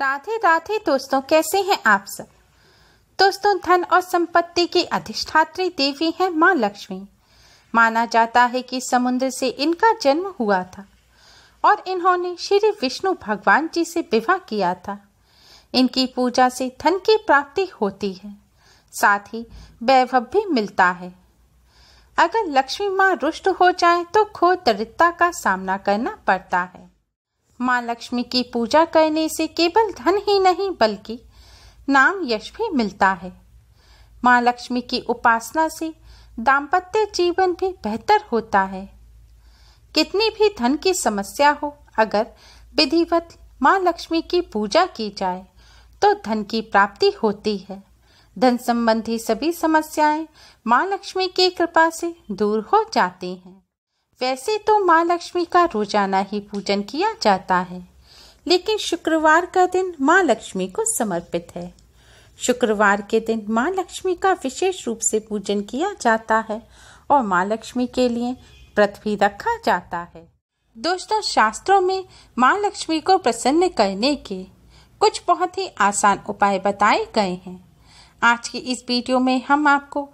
राधे राधे दोस्तों कैसे हैं आप सब दोस्तों धन और संपत्ति की अधिष्ठात्री देवी है माँ लक्ष्मी माना जाता है कि समुद्र से इनका जन्म हुआ था और इन्होंने श्री विष्णु भगवान जी से विवाह किया था इनकी पूजा से धन की प्राप्ति होती है साथ ही वैभव भी मिलता है अगर लक्ष्मी माँ रुष्ट हो जाए तो खो दरिद्रता का सामना करना पड़ता है माँ लक्ष्मी की पूजा करने से केवल धन ही नहीं बल्कि नाम यश भी मिलता है माँ लक्ष्मी की उपासना से दाम्पत्य जीवन भी बेहतर होता है कितनी भी धन की समस्या हो अगर विधिवत माँ लक्ष्मी की पूजा की जाए तो धन की प्राप्ति होती है धन संबंधी सभी समस्याएं माँ लक्ष्मी की कृपा से दूर हो जाती हैं वैसे तो माँ लक्ष्मी का रोजाना ही पूजन किया जाता है लेकिन शुक्रवार का दिन माँ लक्ष्मी को समर्पित है शुक्रवार के दिन माँ लक्ष्मी का विशेष रूप से पूजन किया जाता है और माँ लक्ष्मी के लिए व्रत भी रखा जाता है दोस्तों शास्त्रों में माँ लक्ष्मी को प्रसन्न करने के कुछ बहुत ही आसान उपाय बताए गए हैं आज की इस वीडियो में हम आपको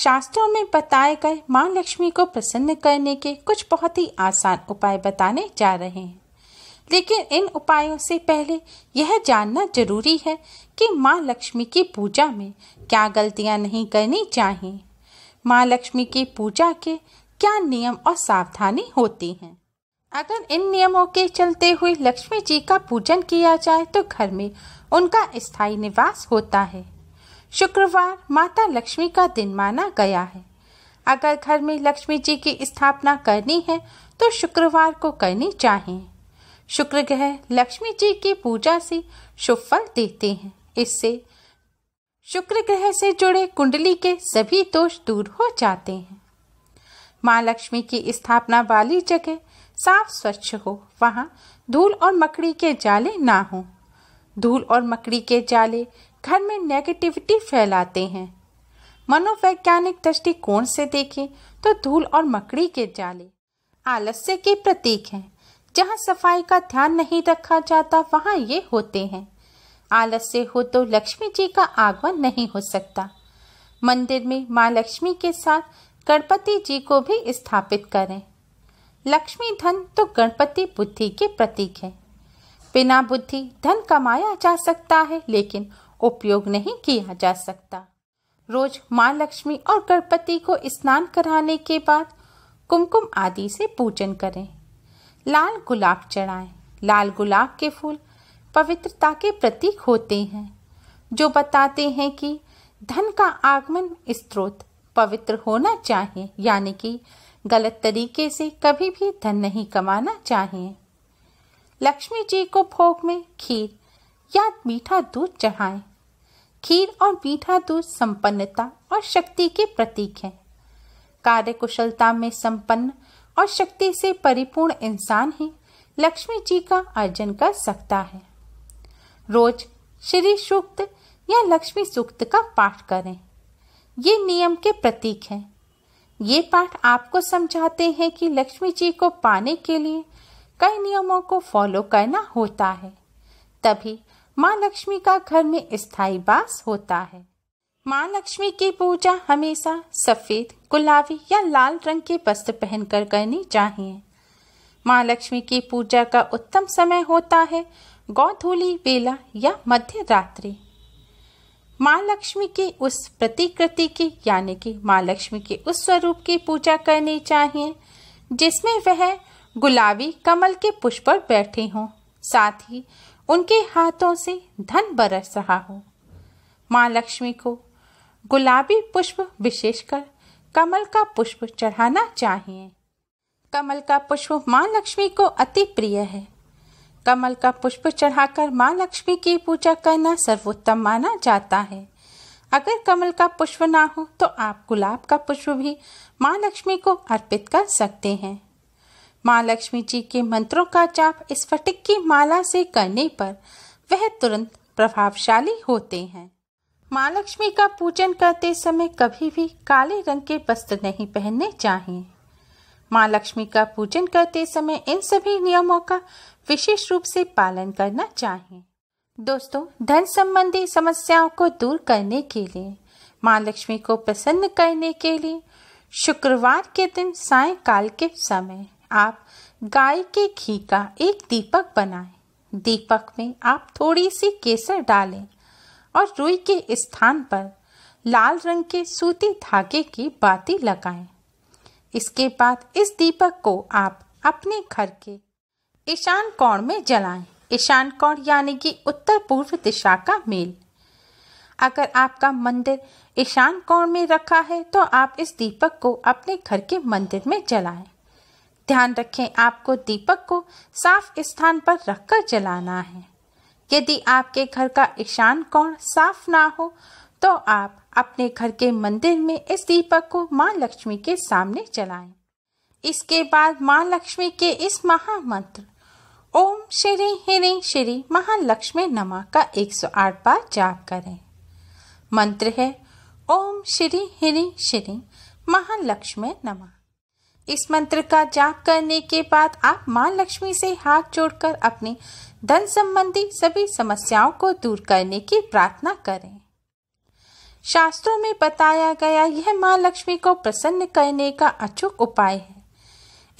शास्त्रों में बताए गए माँ लक्ष्मी को प्रसन्न करने के कुछ बहुत ही आसान उपाय बताने जा रहे हैं लेकिन इन उपायों से पहले यह जानना जरूरी है कि माँ लक्ष्मी की पूजा में क्या गलतियाँ नहीं करनी चाहिए माँ लक्ष्मी की पूजा के क्या नियम और सावधानी होती हैं अगर इन नियमों के चलते हुए लक्ष्मी जी का पूजन किया जाए तो घर में उनका स्थायी निवास होता है शुक्रवार माता लक्ष्मी का दिन माना गया है अगर घर में लक्ष्मी जी की स्थापना करनी है तो शुक्रवार को करनी चाहिए शुक्र ग्रह लक्ष्मी जी की पूजा से शुभ फल देते हैं इससे शुक्र ग्रह से जुड़े कुंडली के सभी दोष दूर हो जाते हैं माँ लक्ष्मी की स्थापना वाली जगह साफ स्वच्छ हो वहाँ धूल और मकड़ी के जाले ना हों धूल और मकड़ी के जाले घर में नेगेटिविटी फैलाते हैं मनोवैज्ञानिक दृष्टिकोण से देखें तो धूल और मकड़ी के जाले आलस्य के प्रतीक हैं जहाँ सफाई का ध्यान नहीं रखा जाता वहाँ ये होते हैं आलस्य हो तो लक्ष्मी जी का आगमन नहीं हो सकता मंदिर में माँ लक्ष्मी के साथ गणपति जी को भी स्थापित करें लक्ष्मी धन तो गणपति बुद्धि के प्रतीक है बिना बुद्धि धन कमाया जा सकता है लेकिन उपयोग नहीं किया जा सकता रोज माँ लक्ष्मी और गणपति को स्नान कराने के बाद कुमकुम आदि से पूजन करें लाल गुलाब चढ़ाएं लाल गुलाब के फूल पवित्रता के प्रतीक होते हैं जो बताते हैं कि धन का आगमन स्त्रोत पवित्र होना चाहिए यानी कि गलत तरीके से कभी भी धन नहीं कमाना चाहिए लक्ष्मी जी को भोग में खीर या मीठा दूध चढ़ाएं। खीर और मीठा दूध संपन्नता और शक्ति के प्रतीक है कार्यकुशलता में संपन्न और शक्ति से परिपूर्ण इंसान ही लक्ष्मी जी का अर्जन कर सकता है रोज श्री सूक्त या लक्ष्मी सूक्त का पाठ करें ये नियम के प्रतीक हैं ये पाठ आपको समझाते हैं कि लक्ष्मी जी को पाने के लिए कई नियमों को फॉलो करना होता है तभी माँ लक्ष्मी का घर में स्थायी वास होता है माँ लक्ष्मी की पूजा हमेशा सफ़ेद गुलाबी या लाल रंग के वस्त्र पहनकर करनी चाहिए माँ लक्ष्मी की पूजा का उत्तम समय होता है गौधूली बेला या मध्य रात्रि माँ लक्ष्मी की उस प्रतिकृति की यानी कि माँ लक्ष्मी के उस स्वरूप की पूजा करनी चाहिए जिसमें वह गुलाबी कमल के पुष्प पर बैठे हों साथ ही उनके हाथों से धन बरस रहा हो माँ लक्ष्मी को गुलाबी पुष्प विशेषकर कमल का पुष्प चढ़ाना चाहिए कमल का पुष्प माँ लक्ष्मी को अति प्रिय है कमल का पुष्प चढ़ाकर माँ लक्ष्मी की पूजा करना सर्वोत्तम माना जाता है अगर कमल का पुष्प ना हो तो आप गुलाब का पुष्प भी माँ लक्ष्मी को अर्पित कर सकते हैं माँ लक्ष्मी जी के मंत्रों का जाप स्फटिक की माला से करने पर वह तुरंत प्रभावशाली होते हैं माँ लक्ष्मी का पूजन करते समय कभी भी काले रंग के वस्त्र नहीं पहनने चाहिए माँ लक्ष्मी का पूजन करते समय इन सभी नियमों का विशेष रूप से पालन करना चाहिए दोस्तों धन संबंधी समस्याओं को दूर करने के लिए माँ लक्ष्मी को प्रसन्न करने के लिए शुक्रवार के दिन सायकाल के समय आप गाय के घी का एक दीपक बनाएं। दीपक में आप थोड़ी सी केसर डालें और रुई के स्थान पर लाल रंग के सूती धागे की बाती लगाएं। इसके बाद इस दीपक को आप अपने घर के ईशान कोण में जलाएं। ईशान कोण यानी कि उत्तर पूर्व दिशा का मेल अगर आपका मंदिर ईशान कोण में रखा है तो आप इस दीपक को अपने घर के मंदिर में जलाएं। ध्यान रखें आपको दीपक को साफ स्थान पर रखकर जलाना है यदि आपके घर का ईशान कोण साफ ना हो तो आप अपने घर के मंदिर में इस दीपक को माँ लक्ष्मी के सामने जलाएं। इसके बाद माँ लक्ष्मी के इस महामंत्र ओम श्री हिरी श्री महालक्ष्मी नमा का 108 बार जाप करें मंत्र है ओम श्री हिरी श्री महालक्ष्मी नमा इस मंत्र का जाप करने के बाद आप मां लक्ष्मी से हाथ जोड़कर अपने धन संबंधी सभी समस्याओं को दूर करने की प्रार्थना करें शास्त्रों में बताया गया यह माँ लक्ष्मी को प्रसन्न करने का अचूक उपाय है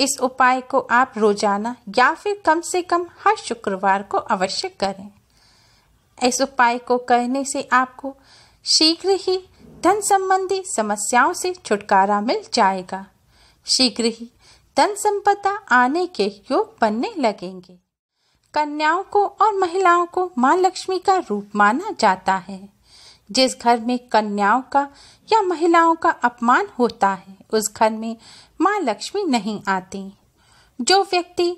इस उपाय को आप रोजाना या फिर कम से कम हर शुक्रवार को अवश्य करें इस उपाय को करने से आपको शीघ्र ही धन संबंधी समस्याओं से छुटकारा मिल जाएगा शीघ्र ही धन संपदा आने के योग बनने लगेंगे कन्याओं को और महिलाओं को माँ लक्ष्मी का रूप माना जाता है जिस घर में कन्याओं का या महिलाओं का अपमान होता है उस घर में माँ लक्ष्मी नहीं आती जो व्यक्ति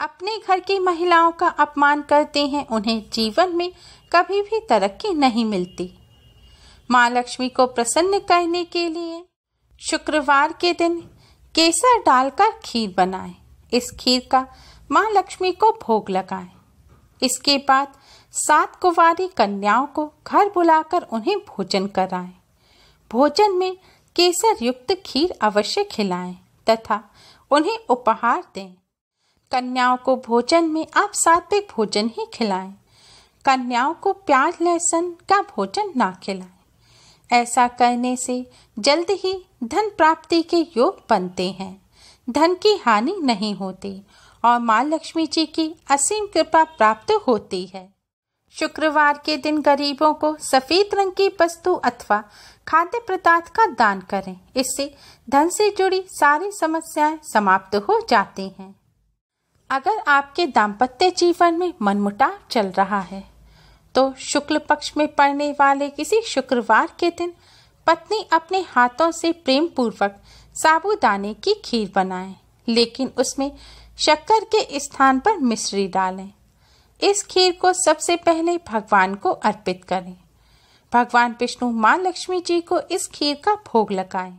अपने घर की महिलाओं का अपमान करते हैं उन्हें जीवन में कभी भी तरक्की नहीं मिलती माँ लक्ष्मी को प्रसन्न करने के लिए शुक्रवार के दिन केसर डालकर खीर बनाएं। इस खीर का माँ लक्ष्मी को भोग लगाएं। इसके बाद सात कुवारी कन्याओं को घर बुलाकर उन्हें भोजन कराएं। भोजन में केसर युक्त खीर अवश्य खिलाएं तथा उन्हें उपहार दें कन्याओं को भोजन में आप सात्विक भोजन ही खिलाएं कन्याओं को प्याज लहसुन का भोजन ना खिलाएं ऐसा करने से जल्द ही धन प्राप्ति के योग बनते हैं धन की हानि नहीं होती और माँ लक्ष्मी जी की असीम कृपा प्राप्त होती है शुक्रवार के दिन गरीबों को सफ़ेद रंग की वस्तु अथवा खाद्य पदार्थ का दान करें इससे धन से जुड़ी सारी समस्याएं समाप्त हो जाती हैं अगर आपके दाम्पत्य जीवन में मनमुटाव चल रहा है तो शुक्ल पक्ष में पड़ने वाले किसी शुक्रवार के दिन पत्नी अपने हाथों से प्रेम पूर्वक साबुदाने की खीर बनाएं, लेकिन उसमें शक्कर के स्थान पर मिश्री डालें इस खीर को सबसे पहले भगवान को अर्पित करें भगवान विष्णु माँ लक्ष्मी जी को इस खीर का भोग लगाएं।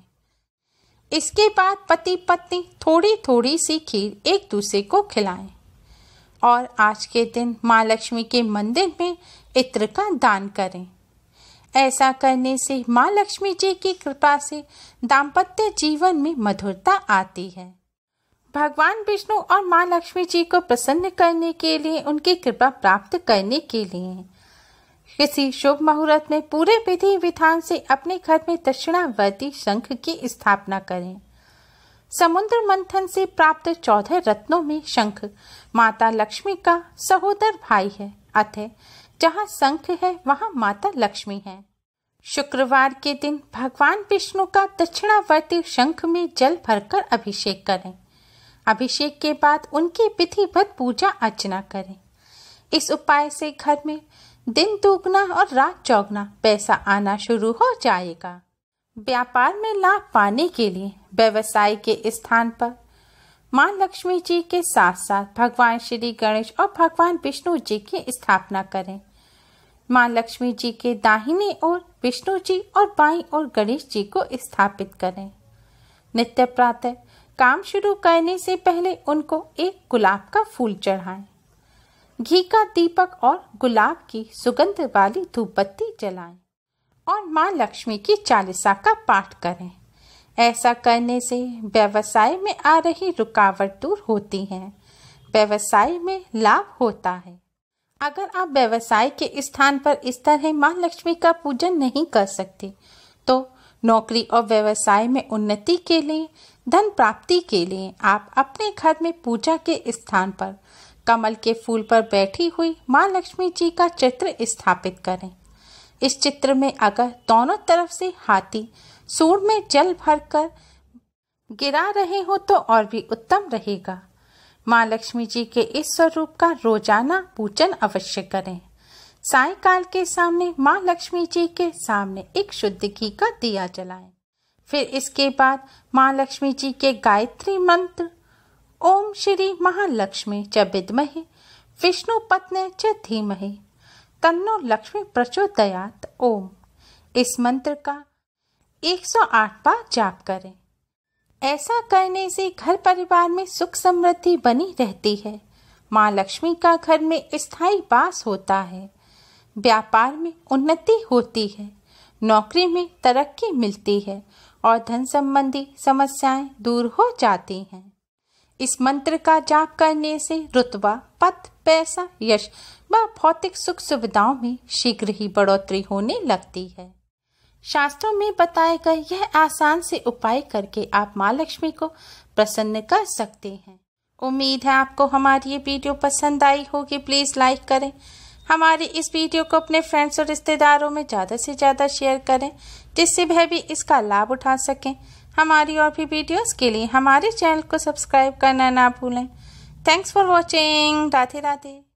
इसके बाद पति पत्नी थोड़ी थोड़ी सी खीर एक दूसरे को खिलाएं और आज के दिन माँ लक्ष्मी के मंदिर में इत्र का दान करें ऐसा करने से माँ लक्ष्मी जी की कृपा से दाम्पत्य जीवन में मधुरता आती है भगवान विष्णु और माँ लक्ष्मी जी को प्रसन्न करने के लिए उनकी कृपा प्राप्त करने के लिए किसी शुभ मुहूर्त में पूरे विधि विधान से अपने घर में दक्षिणावर्ती शंख की स्थापना करें समुद्र मंथन से प्राप्त चौदह रत्नों में शंख माता लक्ष्मी का सहोदर भाई है अतः जहाँ शंख है वहाँ माता लक्ष्मी है शुक्रवार के दिन भगवान विष्णु का दक्षिणावर्ती शंख में जल भरकर अभिषेक करें अभिषेक के बाद उनकी विधिवत पूजा अर्चना करें इस उपाय से घर में दिन दुगना और रात चौगना पैसा आना शुरू हो जाएगा व्यापार में लाभ पाने के लिए व्यवसाय के स्थान पर माँ लक्ष्मी जी के साथ साथ भगवान श्री गणेश और भगवान विष्णु जी की स्थापना करें माँ लक्ष्मी जी के दाहिने ओर विष्णु जी और बाई और गणेश जी को स्थापित करें नित्य प्रातः काम शुरू करने से पहले उनको एक गुलाब का फूल चढ़ाएं घी का दीपक और गुलाब की सुगंध वाली धूपबत्ती जलाएं और माँ लक्ष्मी की चालीसा का पाठ करें ऐसा करने से व्यवसाय में आ रही रुकावट दूर होती है व्यवसाय में लाभ होता है अगर आप व्यवसाय के स्थान पर इस तरह माँ लक्ष्मी का पूजन नहीं कर सकते तो नौकरी और व्यवसाय में उन्नति के लिए धन प्राप्ति के लिए आप अपने घर में पूजा के स्थान पर कमल के फूल पर बैठी हुई माँ लक्ष्मी जी का चित्र स्थापित करें इस चित्र में अगर दोनों तरफ से हाथी सूर में जल भरकर गिरा रहे हो तो और भी उत्तम रहेगा माँ लक्ष्मी जी के इस स्वरूप का रोजाना पूजन अवश्य करें सायकाल के सामने माँ लक्ष्मी जी के सामने एक शुद्ध घी का दिया जलाएं। फिर इसके बाद माँ लक्ष्मी जी के गायत्री मंत्र ओम श्री महालक्ष्मी च विद्महे विष्णु पत्नी च धीमहे तन्नो लक्ष्मी प्रचोदयात ओम इस मंत्र का 108 बार जाप करें ऐसा करने से घर परिवार में सुख समृद्धि बनी रहती है माँ लक्ष्मी का घर में स्थायी वास होता है व्यापार में उन्नति होती है नौकरी में तरक्की मिलती है और धन संबंधी समस्याएं दूर हो जाती हैं इस मंत्र का जाप करने से रुतबा पद पैसा यश व भौतिक सुख सुविधाओं में शीघ्र ही बढ़ोतरी होने लगती है शास्त्रों में बताए गए यह आसान से उपाय करके आप माँ लक्ष्मी को प्रसन्न कर सकते हैं उम्मीद है आपको हमारी ये वीडियो पसंद आई होगी प्लीज़ लाइक करें हमारे इस वीडियो को अपने फ्रेंड्स और रिश्तेदारों में ज़्यादा से ज़्यादा शेयर करें जिससे वह भी इसका लाभ उठा सकें हमारी और भी वीडियोस के लिए हमारे चैनल को सब्सक्राइब करना ना भूलें thanks for watching Radhe Radhe